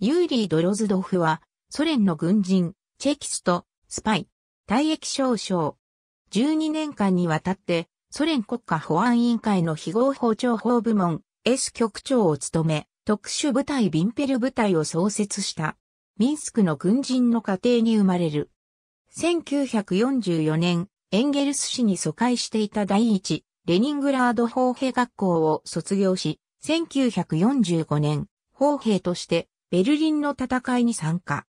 ユーリー・ドロズドフは、ソ連の軍人、チェキスト、スパイ、退役少将。12年間にわたって、ソ連国家保安委員会の非合法情報部門、S 局長を務め、特殊部隊ビンペル部隊を創設した。ミンスクの軍人の家庭に生まれる。1944年、エンゲルス市に疎開していた第一、レニングラード砲兵学校を卒業し、1945年、砲兵としてベルリンの戦いに参加。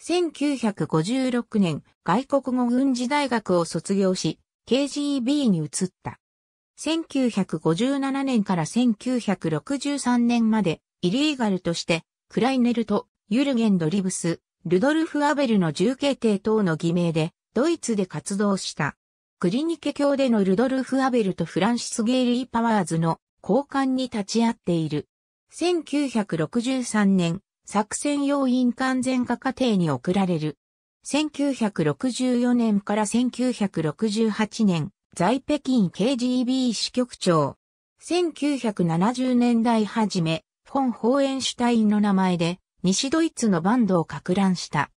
1956年、外国語軍事大学を卒業し、KGB に移った。1957年から1963年まで、イリーガルとして、クライネルとユルゲン・ドリブス、ルドルフ・アベルの重慶帝等の偽名で、ドイツで活動した。クリニケ教でのルドルフ・アベルとフランシス・ゲイリー・パワーズの交換に立ち会っている。1963年、作戦要員完全化過程に送られる。1964年から1968年、在北京 KGB 支局長。1970年代初め、フォン・ホーエンシュタインの名前で、西ドイツのバンドを拡乱した。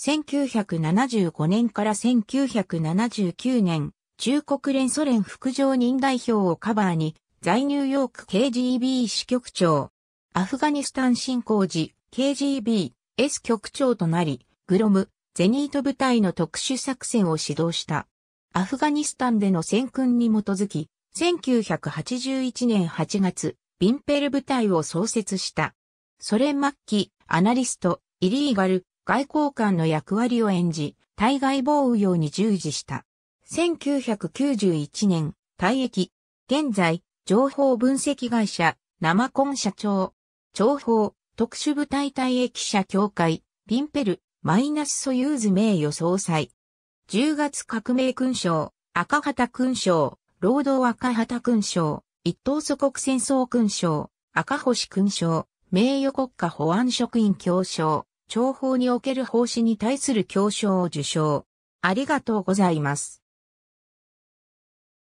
1975年から1979年、中国連ソ連副常任代表をカバーに、在ニューヨーク KGB 支局長。アフガニスタン侵攻時、KGB、S 局長となり、グロム、ゼニート部隊の特殊作戦を指導した。アフガニスタンでの戦訓に基づき、1981年8月、ビンペル部隊を創設した。ソ連末期、アナリスト、イリーガル、外交官の役割を演じ、対外防御に従事した。1991年、退役。現在、情報分析会社、生コン社長。諜報、特殊部隊退役者協会、ピンペル、マイナスソユーズ名誉総裁。10月革命勲章、赤旗勲章、労働赤旗勲章、一等祖国戦争勲章、赤星勲章、名誉国家保安職員協章、諜報における奉仕に対する協章を受章。ありがとうございます。